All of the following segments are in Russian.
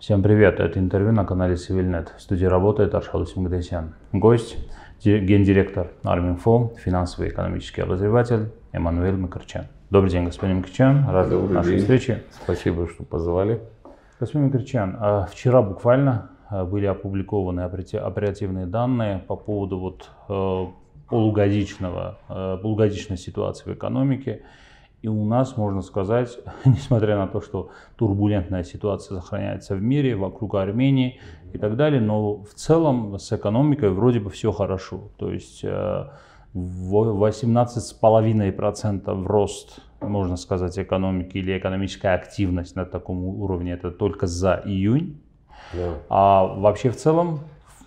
Всем привет, это интервью на канале Civilnet. В студии работает Аршал Магдасян. Гость – гендиректор Арминфо, финансовый и экономический обозреватель Эммануэль Макарчан. Добрый день, господин Макарчан. Рад Добрый нашей день. встрече. Спасибо, что позвали. Господин Макарчан, а, вчера буквально а, были опубликованы оперативные данные по поводу вот а, полугодичного, полугодичной ситуации в экономике. И у нас, можно сказать, несмотря на то, что турбулентная ситуация сохраняется в мире, вокруг Армении и так далее, но в целом с экономикой вроде бы все хорошо. То есть 18,5% э, рост, можно сказать, экономики или экономическая активность на таком уровне, это только за июнь. Yeah. А вообще в целом,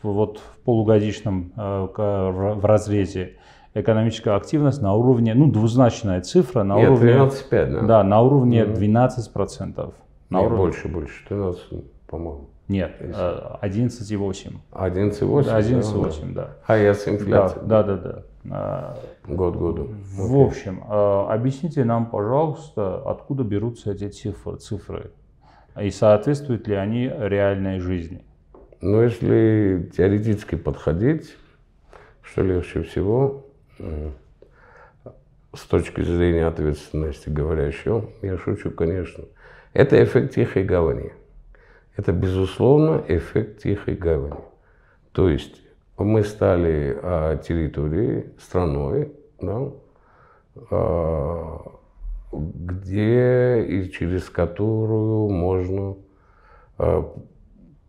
вот в полугодичном э, в разрезе экономическая активность на уровне, ну, двузначная цифра, на Нет, уровне... 12,5, да? Да, на уровне mm-hmm. 12%. На Нет, уровне... больше, больше, 13, ну, по-моему. Нет, 11,8. 11,8? Э, да, 11,8, да. А с инфляцией. Да, да, да. да. Э, Год году. В okay. общем, э, объясните нам, пожалуйста, откуда берутся эти цифры, цифры и соответствуют ли они реальной жизни? Ну, если теоретически подходить, что легче всего, Э, с точки зрения ответственности говорящего, я шучу, конечно, это эффект тихой гавани. Это, безусловно, эффект тихой гавани. То есть мы стали а, территорией, страной, да, а, где и через которую можно а,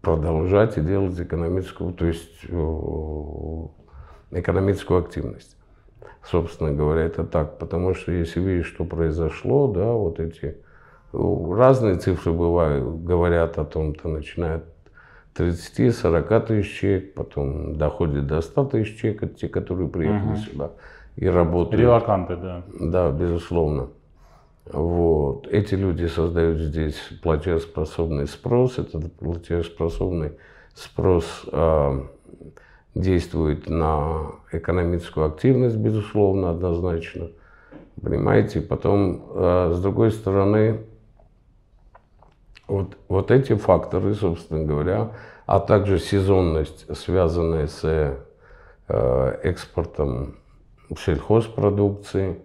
продолжать и делать экономическую, то есть э, экономическую активность собственно говоря, это так. Потому что если видишь, что произошло, да, вот эти разные цифры бывают, говорят о том, то начинают 30-40 тысяч человек, потом доходит до 100 тысяч человек, те, которые приехали угу. сюда и работают. Релаканты, да. Да, безусловно. Вот. Эти люди создают здесь платежеспособный спрос. Этот платежеспособный спрос а, действует на экономическую активность, безусловно, однозначно. Понимаете, потом, э, с другой стороны, вот, вот эти факторы, собственно говоря, а также сезонность, связанная с э, экспортом сельхозпродукции.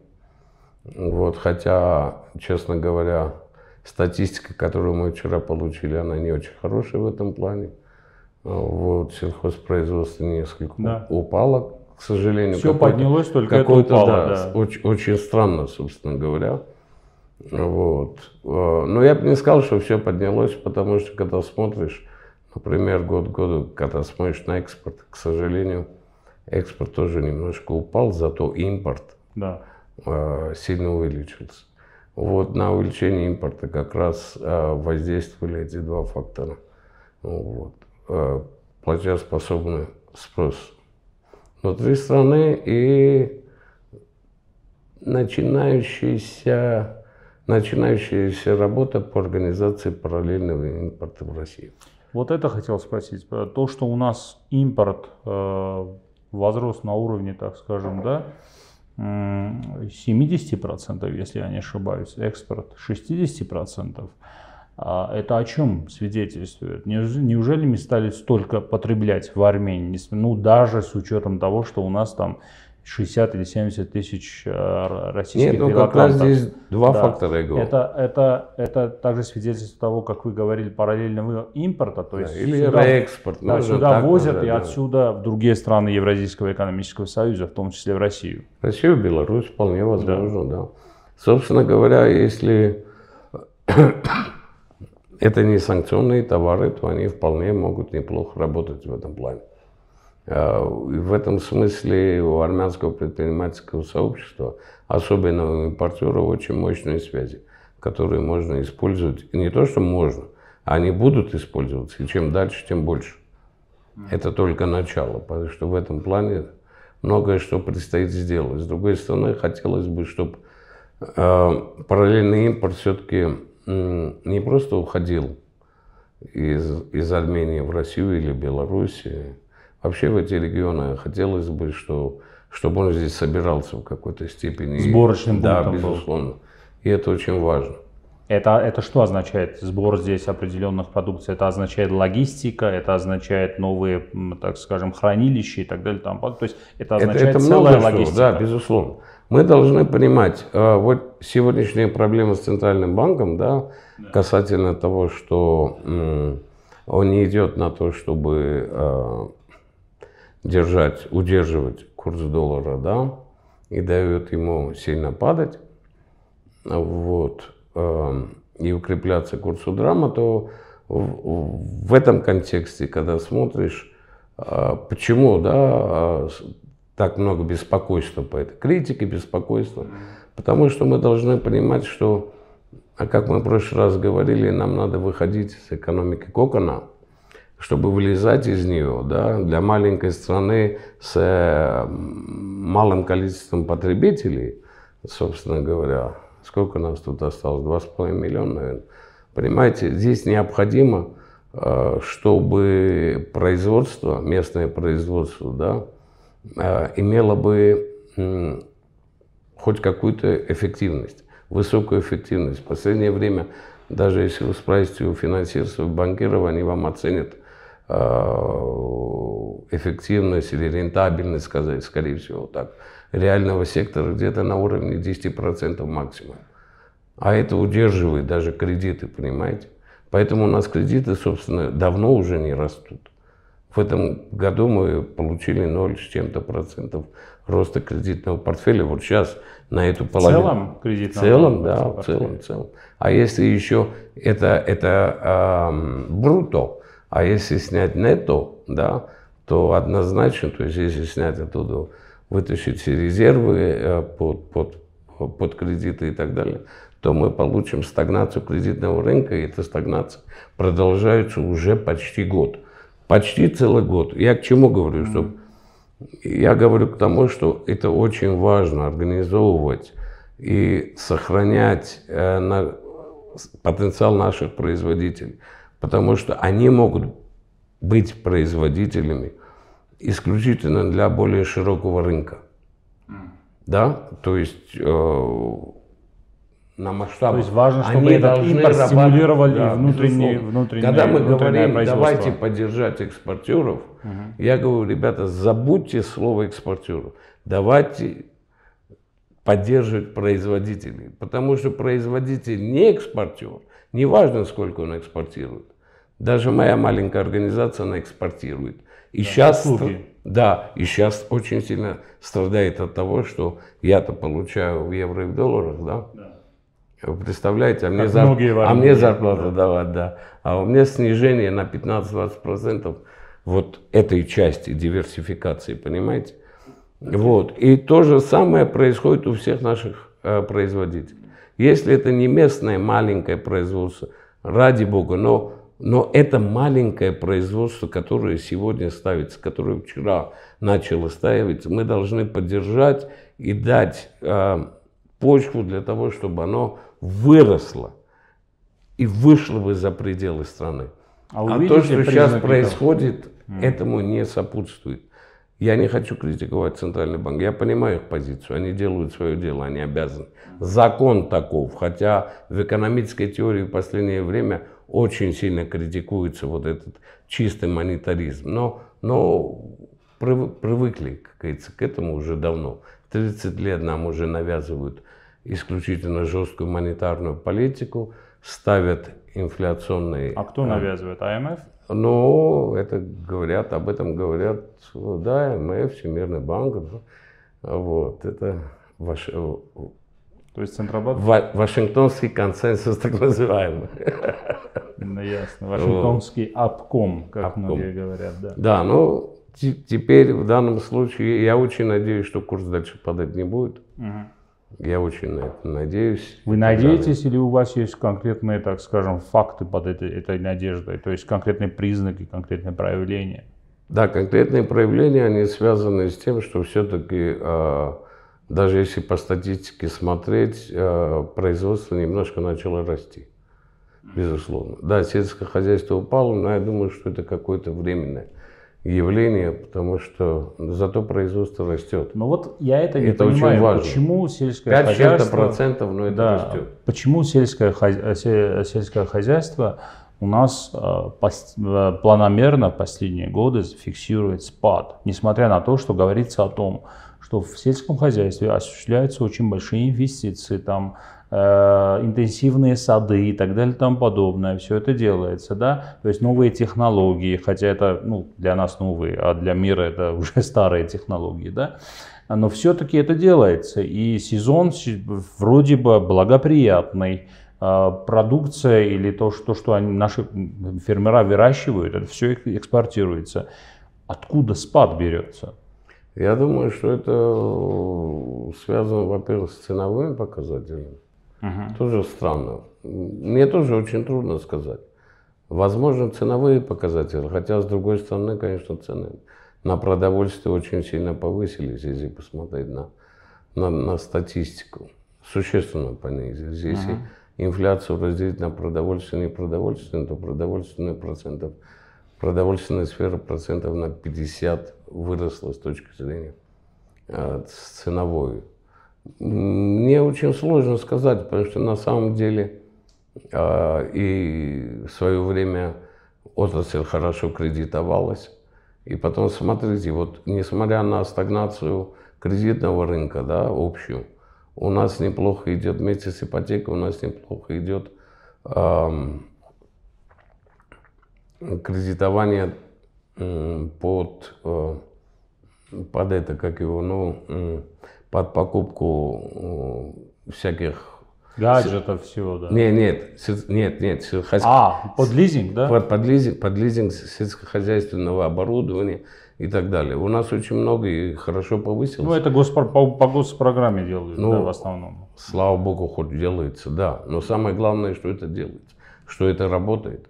Вот, хотя, честно говоря, статистика, которую мы вчера получили, она не очень хорошая в этом плане вот, сельхозпроизводство несколько да. упало, к сожалению. Все поднялось, только это упало. Да, да. Очень, очень странно, собственно говоря. Вот. А, но я бы не сказал, что все поднялось, потому что когда смотришь, например, год к году, когда смотришь на экспорт, к сожалению, экспорт тоже немножко упал, зато импорт да. А, сильно увеличился. Вот на увеличение импорта как раз а, воздействовали эти два фактора. Вот платежеспособный спрос внутри страны и начинающаяся, начинающаяся работа по организации параллельного импорта в России. Вот это хотел спросить. То, что у нас импорт э, возрос на уровне, так скажем, да, 70%, если я не ошибаюсь, экспорт 60%. А это о чем свидетельствует? Неужели мы стали столько потреблять в Армении? Ну, даже с учетом того, что у нас там 60 или 70 тысяч э, российских Нет, ну, как раз здесь два да. фактора игрок. Это, это, это также свидетельство того, как вы говорили, параллельного импорта. То есть да, или сюда, реэкспорт. Да, ну, сюда возят и отсюда в другие страны Евразийского экономического союза, в том числе в Россию. Россию, Беларусь вполне возможно, да. да. Собственно говоря, если это не санкционные товары, то они вполне могут неплохо работать в этом плане. А, в этом смысле у армянского предпринимательского сообщества, особенно у импортеров, очень мощные связи, которые можно использовать. И не то, что можно, они будут использоваться, и чем дальше, тем больше. Это только начало, потому что в этом плане многое что предстоит сделать. С другой стороны, хотелось бы, чтобы а, параллельный импорт все-таки не просто уходил из, из Армении в Россию или Белоруссию, э, вообще в эти регионы хотелось бы, что, чтобы он здесь собирался в какой-то степени. Сборочным Да, безусловно. Был. И это очень важно. Это, это что означает? Сбор здесь определенных продукций. Это означает логистика, это означает новые, так скажем, хранилища и так далее. Там. То есть это означает это, это целая много логистика. Что, да, безусловно. Мы должны понимать, э, вот сегодняшняя проблема с Центральным банком, да, да. касательно того, что он не идет на то, чтобы э, держать, удерживать курс доллара, да, и дает ему сильно падать. Вот. Э, и укрепляться курсу драма, то в этом контексте, когда смотришь, э, почему да, э, так много беспокойства по этой критике, беспокойства, потому что мы должны понимать, что, а как мы в прошлый раз говорили, нам надо выходить из экономики кокона, чтобы вылезать из нее, да, для маленькой страны с малым количеством потребителей, собственно говоря, Сколько у нас тут осталось? Два с половиной миллиона, наверное. Понимаете, здесь необходимо, э, чтобы производство, местное производство, да, э, имело бы хоть какую-то эффективность, высокую эффективность. В последнее время, даже если вы спросите у финансистов, у банкиров, они вам оценят э, эффективность или рентабельность, сказать, скорее всего, так реального сектора где-то на уровне 10% максимум. А это удерживает даже кредиты, понимаете? Поэтому у нас кредиты, собственно, давно уже не растут. В этом году мы получили 0 с чем-то процентов роста кредитного портфеля. Вот сейчас на эту половину. В целом кредитного В целом, да, в целом, в целом. А если еще это, это э, бруто, а если снять нетто, да, то однозначно, то есть если снять оттуда вытащить все резервы э, под, под, под кредиты и так далее, то мы получим стагнацию кредитного рынка, и эта стагнация продолжается уже почти год. Почти целый год. Я к чему говорю? Что я говорю к тому, что это очень важно организовывать и сохранять э, на, потенциал наших производителей, потому что они могут быть производителями – исключительно для более широкого рынка. Да, то есть э, на масштаб. То есть важно, чтобы они этот импорт стимулировали да, внутренние, внутренние Когда мы говорим, давайте поддержать экспортеров, угу. я говорю, ребята, забудьте слово экспортеров, давайте поддерживать производителей, потому что производитель не экспортер, неважно сколько он экспортирует. Даже моя маленькая организация, она экспортирует. И да, сейчас, услуги. да, и сейчас очень сильно страдает от того, что я-то получаю в евро и в долларах, да? да. Вы представляете, а мне, зар... а мне зарплату да. давать, да. А у меня снижение на 15-20% вот этой части диверсификации, понимаете? Вот. И то же самое происходит у всех наших э, производителей. Если это не местное маленькое производство, ради бога, но но это маленькое производство, которое сегодня ставится, которое вчера начало ставиться, мы должны поддержать и дать э, почву для того, чтобы оно выросло и вышло бы за пределы страны. А, а то, что сейчас происходит, этому не сопутствует. Я не хочу критиковать Центральный банк. Я понимаю их позицию. Они делают свое дело, они обязаны. Закон таков. Хотя в экономической теории в последнее время очень сильно критикуется вот этот чистый монетаризм. Но, но привыкли, как говорится, к этому уже давно. 30 лет нам уже навязывают исключительно жесткую монетарную политику, ставят инфляционные... А кто э, навязывает? АМФ? Ну, это говорят, об этом говорят, да, МФ, Всемирный банк, вот, это ваше, то есть Центробанк... Ва- Вашингтонский консенсус, так называемый. Ну, ясно. Вашингтонский вот. обком, как обком. многие говорят. Да, да ну, теперь в данном случае я очень надеюсь, что курс дальше падать не будет. Угу. Я очень на это надеюсь. Вы надеетесь или у вас есть конкретные, так скажем, факты под этой, этой надеждой? То есть конкретные признаки, конкретные проявления? Да, конкретные проявления, они связаны с тем, что все-таки э, а, даже если по статистике смотреть, э, производство немножко начало расти, безусловно. Да, сельское хозяйство упало, но я думаю, что это какое-то временное явление, потому что зато производство растет. Но вот я это не это понимаю, очень важно. почему сельское 5 хозяйство... процентов, но это да, растет. Почему сельское, сельское хозяйство у нас э, э, планомерно последние годы фиксирует спад, несмотря на то, что говорится о том, что в сельском хозяйстве осуществляются очень большие инвестиции, там э, интенсивные сады и так далее там подобное. Все это делается, да? То есть новые технологии, хотя это ну, для нас новые, а для мира это уже старые технологии, да? Но все-таки это делается. И сезон вроде бы благоприятный. Э, продукция или то, что, что они, наши фермера выращивают, это все экспортируется. Откуда спад берется? Я думаю, что это э, связано, во-первых, с ценовыми показателями. Угу. Тоже странно. Мне тоже очень трудно сказать. Возможно, ценовые показатели, хотя, с другой стороны, конечно, цены на продовольствие очень сильно повысились, если посмотреть на, на, на статистику. Существенно понизились. Если угу. инфляцию разделить на продовольственные и продовольственные, то продовольственные процентов продовольственная сфера процентов на 50 выросла с точки зрения а, ценовой. Мне очень сложно сказать, потому что на самом деле а, и в свое время отрасль хорошо кредитовалась. И потом смотрите, вот несмотря на стагнацию кредитного рынка, да, общую, у нас неплохо идет вместе с ипотекой, у нас неплохо идет эм, кредитование под, э, под это, как его, ну, под покупку э, всяких Гаджетов всего, да. Нет, нет, нет, нет. Сельхоз... А, под лизинг, да? Под, под, лизинг, под лизинг сельскохозяйственного оборудования и так далее. У нас очень много и хорошо повысилось. Ну, это госпро... по, по госпрограмме делают, ну, да, в основном. Слава богу, хоть делается, да. Но самое главное, что это делается, что это работает.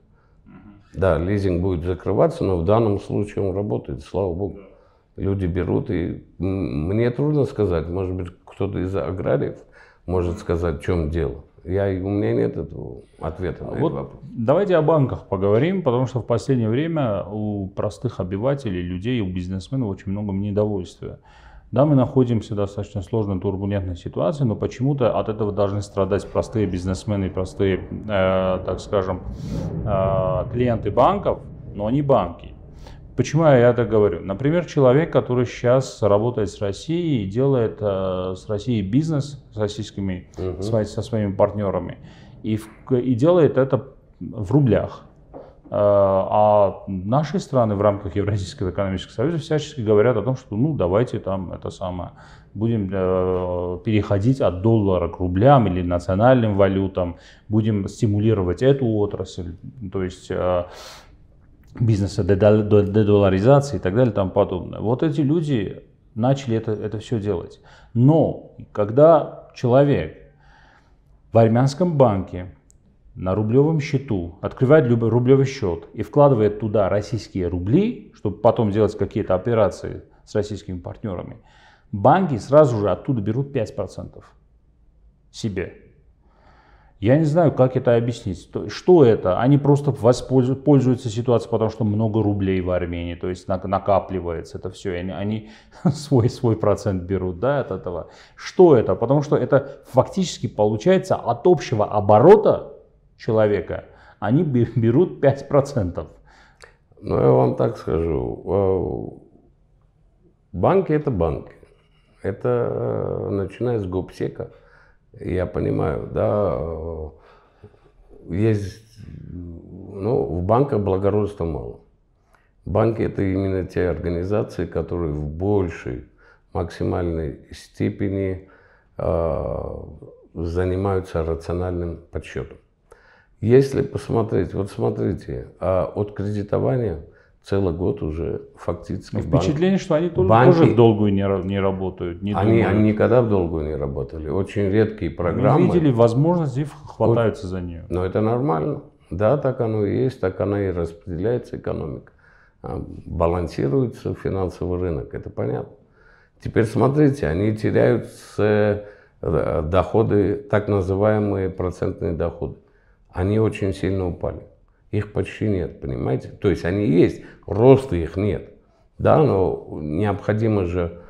Да, лизинг будет закрываться, но в данном случае он работает, слава богу. Люди берут, и мне трудно сказать, может быть, кто-то из аграриев может сказать, в чем дело. Я, у меня нет этого ответа на а вот этот вопрос. Давайте о банках поговорим, потому что в последнее время у простых обивателей, людей, у бизнесменов очень много недовольствия. Да, мы находимся в достаточно сложной турбулентной ситуации, но почему-то от этого должны страдать простые бизнесмены, простые, э, так скажем, э, клиенты банков, но не банки. Почему я это говорю? Например, человек, который сейчас работает с Россией и делает э, с Россией бизнес с российскими, угу. Uh -huh. со своими партнерами, и, в, и делает это в рублях. А, а наши страны в рамках Евразийского экономического союза всячески говорят о том, что ну давайте там это самое, будем э, переходить от доллара к рублям или национальным валютам, будем стимулировать эту отрасль, то есть э, бизнеса дедоларизации и так далее и тому подобное. Вот эти люди начали это, это все делать. Но когда человек в армянском банке на рублевом счету, открывает рублевый счет и вкладывает туда российские рубли, чтобы потом делать какие-то операции с российскими партнерами, банки сразу же оттуда берут 5% себе. Я не знаю, как это объяснить. Что это? Они просто воспользуются ситуацией, потому что много рублей в Армении, то есть накапливается это все. и они свой, свой процент берут да, от этого. Что это? Потому что это фактически получается от общего оборота человека, они берут 5%. Ну, я вам так скажу. А, банки – это банки. Это, э, начиная с гопсека, я понимаю, да, э, есть, ну, в банках благородства мало. Банки – это именно те организации, которые в большей, максимальной степени э, занимаются рациональным подсчетом. Если посмотреть, вот смотрите, а от кредитования целый год уже фактически ну, Впечатление, банк, что они тоже, банки, тоже в долгую не, не работают. Не они, они никогда в долгую не работали. Очень редкие ну, программы. Мы видели возможность и хватаются вот, за нее. Но это нормально. Да, так оно и есть, так она и распределяется экономика. А, балансируется финансовый рынок, это понятно. Теперь смотрите, они теряют э, доходы, так называемые процентные доходы они очень сильно упали. Их почти нет, понимаете? То есть они есть, роста их нет. Да, но необходимо же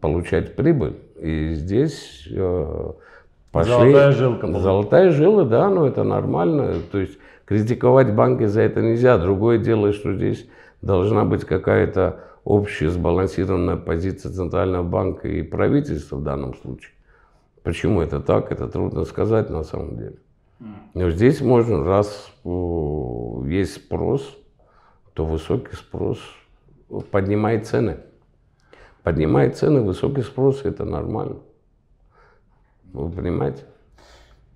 получать прибыль. И здесь э, пошли... Золотая жилка. Была. Золотая жила, да, но это нормально. То есть критиковать банки за это нельзя. Другое дело, что здесь должна быть какая-то общая сбалансированная позиция Центрального банка и правительства в данном случае. Почему это так, это трудно сказать на самом деле. Но здесь можно, раз есть спрос, то высокий спрос поднимает цены. Поднимает цены, высокий спрос, это нормально. Вы понимаете?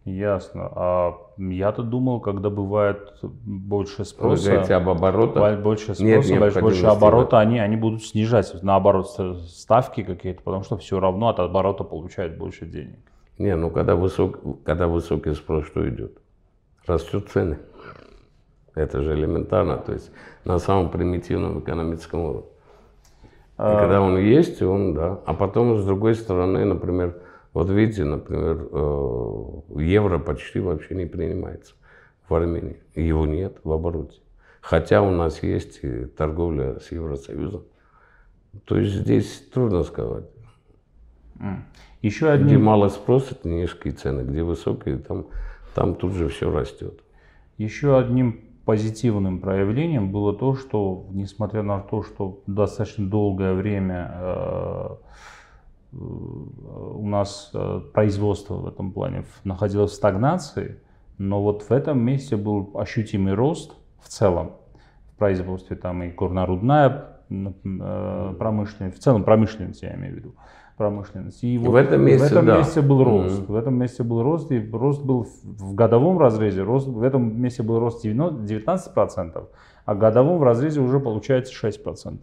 Ясно. А я-то думал, когда бывает больше спроса... Вы говорите об оборотах? Больше спроса, Нет больше оборота, они, они будут снижать, наоборот, ставки какие-то, потому что все равно от оборота получают больше денег. Не, ну когда, высок, когда высокий спрос, что идет? Растут цены. Это же элементарно, то есть на самом примитивном экономическом уровне. И а. когда он есть, он, да. А потом, с другой стороны, например, вот видите, например, э, евро почти вообще не принимается в Армении. Его нет в обороте. Хотя у нас есть торговля с Евросоюзом. То есть здесь трудно сказать. Еще одним... Где мало спроса, это низкие цены, где высокие, там, там тут же все растет. Еще одним позитивным проявлением было то, что, несмотря на то, что достаточно долгое время э, у нас э, производство в этом плане находилось в стагнации, но вот в этом месте был ощутимый рост в целом в производстве там и горнорудная э, промышленность, в целом промышленность я имею в виду промышленности. И, и вот в этом месте, в этом да. месте был рост. Mm-hmm. В этом месте был рост, и рост был в годовом разрезе, рост, в этом месте был рост 19%, а в годовом разрезе уже получается 6%.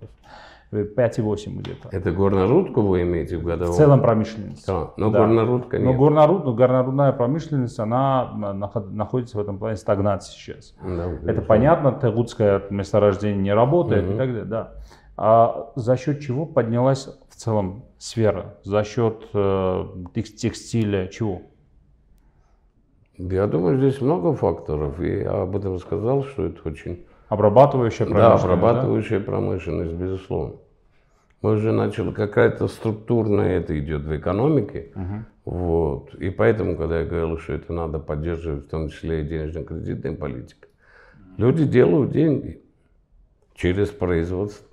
5,8 э, где-то. Это горнорудку вы имеете в годовом? В целом промышленность. Да, но да. горнорудка нет. Но горноруд, горнорудная промышленность, она находится в этом плане стагнации сейчас. Да, Это же. понятно, Тегутское месторождение не работает угу. и так далее, да. А за счет чего поднялась в целом сфера? За счет э, текстиля, чего? Я думаю, здесь много факторов. И я об этом сказал, что это очень... Обрабатывающая промышленность. Да, обрабатывающая да? промышленность, безусловно. Мы уже начали, какая-то структурная это идет в экономике. Угу. Вот. И поэтому, когда я говорил, что это надо поддерживать, в том числе и денежно-кредитная политика, люди делают деньги через производство.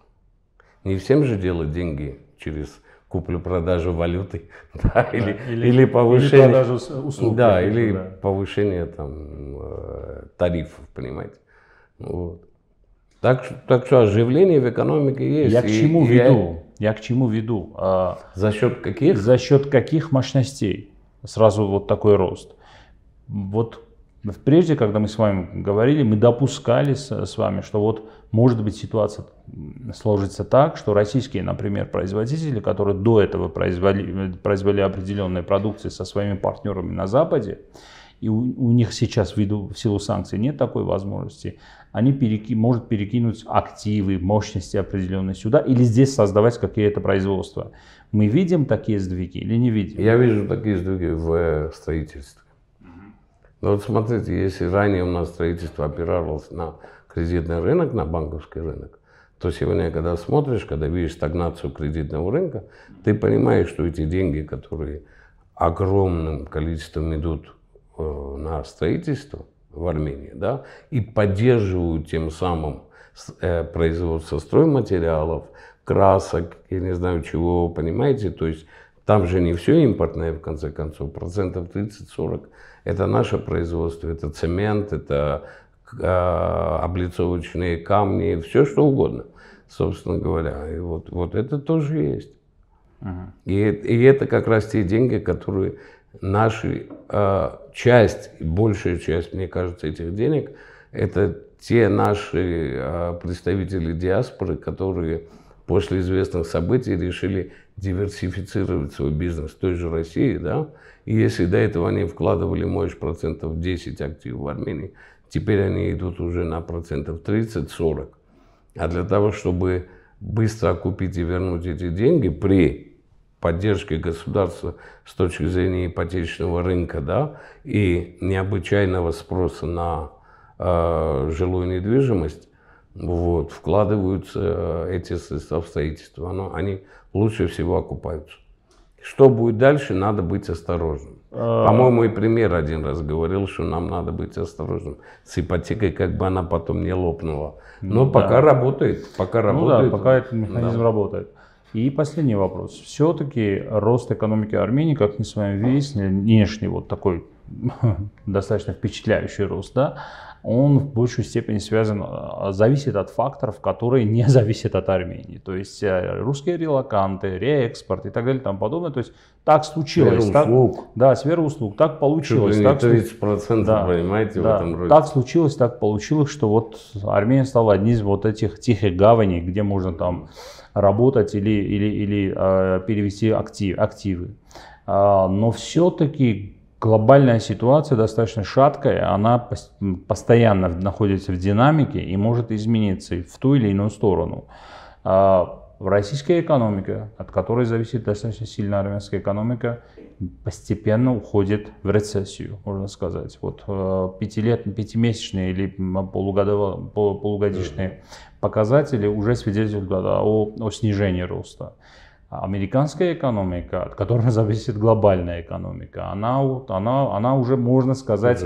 Не всем же делать деньги через куплю-продажу валюты, да, или, или, или повышение... Или услуг. Да, или да. повышение там э, тарифов, понимаете. Ну вот. Так, так что оживление в экономике есть. Я к чему и, веду? Я... я к чему веду? А, за счет каких? За счет каких мощностей сразу вот такой рост? Вот Прежде, когда мы с вами говорили, мы допускали с вами, что вот может быть ситуация сложится так, что российские, например, производители, которые до этого производили, произвели определенные продукции со своими партнерами на Западе, и у, у них сейчас ввиду, в силу санкций нет такой возможности, они переки, может перекинуть активы, мощности определенные сюда или здесь создавать какие-то производства. Мы видим такие сдвиги или не видим? Я вижу такие сдвиги в э, строительстве. Но ну, вот смотрите, если ранее у нас строительство опиралось на кредитный рынок, на банковский рынок, то сегодня, когда смотришь, когда видишь стагнацию кредитного рынка, ты понимаешь, что эти деньги, которые огромным количеством идут э, на строительство в Армении, да, и поддерживают тем самым э, производство стройматериалов, красок, я не знаю чего, понимаете, то есть там же не все импортное, в конце концов, процентов 30-40. Это наше производство, это цемент, это а, облицовочные камни, все что угодно, собственно говоря. И вот, вот это тоже есть. Uh-huh. И, и это как раз те деньги, которые наши э, часть, большая часть, мне кажется, этих денег, это те наши э, представители диаспоры, которые после известных событий решили диверсифицировать свой бизнес в той же России, да, и если до этого они вкладывали, может, процентов 10 активов в Армении, теперь они идут уже на процентов 30-40. А для того, чтобы быстро окупить и вернуть эти деньги при поддержке государства с точки зрения ипотечного рынка, да, и необычайного спроса на э, жилую недвижимость, вот, вкладываются э, эти обстоятельства, но они лучше всего окупаются. Что будет дальше, надо быть осторожным. А. По-моему, и пример один раз говорил, что нам надо быть осторожным с ипотекой, как бы она потом не лопнула. Ну но ну, пока работает, пока ну, работает. Да, пока этот механизм да. работает. И последний вопрос. Все-таки рост экономики Армении, как мы с вами выяснили, внешний вот такой достаточно впечатляющий рост, да, он в большей степени связан, э, зависит от факторов, которые не зависят от Армении. То есть э, русские релаканты, реэкспорт и так далее и тому подобное. То есть так случилось. Сфера так, Да, сфера услуг. Так получилось. Так, 30%, да, понимаете, да, в этом роде. Так случилось, так получилось, что вот Армения стала одним из вот этих тихих гаваней, где можно там работать или, или, или э, перевести актив, активы. А, но все-таки глобальная ситуация достаточно шаткая, она постоянно находится в динамике и может измениться в ту или иную сторону. А, российская экономика, от которой зависит достаточно сильно армянская экономика, постепенно уходит в рецессию, можно сказать. Вот э, пятилет, пятимесячные или полугодичные показатели уже свидетельствуют о, о снижении роста американская экономика, от которой зависит глобальная экономика, она, она, она уже, можно сказать,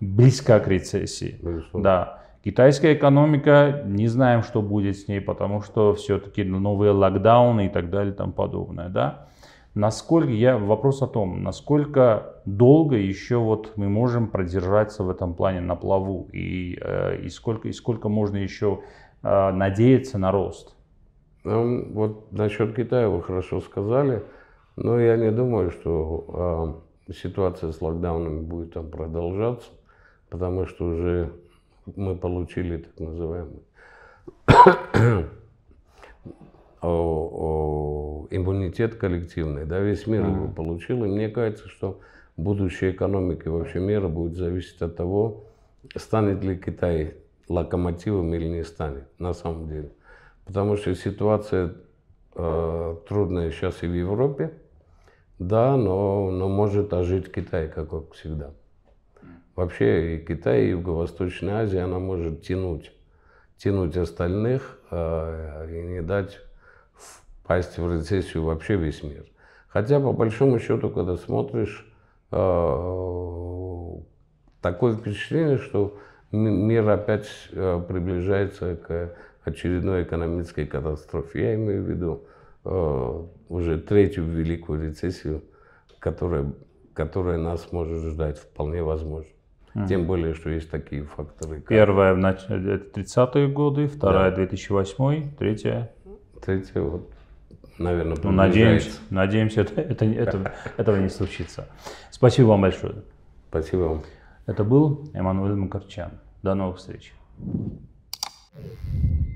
близка к рецессии. Да. Китайская экономика, не знаем, что будет с ней, потому что все-таки новые локдауны и так далее и тому подобное. Да? Насколько я, вопрос о том, насколько долго еще вот мы можем продержаться в этом плане на плаву и, э, и, сколько, и сколько можно еще э, надеяться на рост. Вот насчет Китая вы хорошо сказали, но я не думаю, что ситуация с локдаунами будет там продолжаться, потому что уже мы получили так называемый иммунитет коллективный, да, весь мир его получил, и мне кажется, что будущее экономики вообще мира будет зависеть от того, станет ли Китай локомотивом или не станет на самом деле потому что ситуация э, трудная сейчас и в Европе, да, но, но может ожить Китай, как всегда. Вообще и Китай, и Юго-Восточная Азия, она может тянуть, тянуть остальных э, и не дать впасть в рецессию вообще весь мир. Хотя, по большому счету, когда смотришь, э, такое впечатление, что мир опять э, приближается к очередной экономической катастрофе. Я имею в виду э, уже третью великую рецессию, которая, которая нас может ждать вполне возможно. Mm. Тем более, что есть такие факторы. Как... Первая в нач... 30-е годы, вторая да. 2008, третья... Ну, третья вот наверное, ну, надеемся, надеемся это, это, это, этого не случится. Спасибо вам большое. Спасибо вам. Это был Эммануэль Макарчан. До новых встреч. Thank you.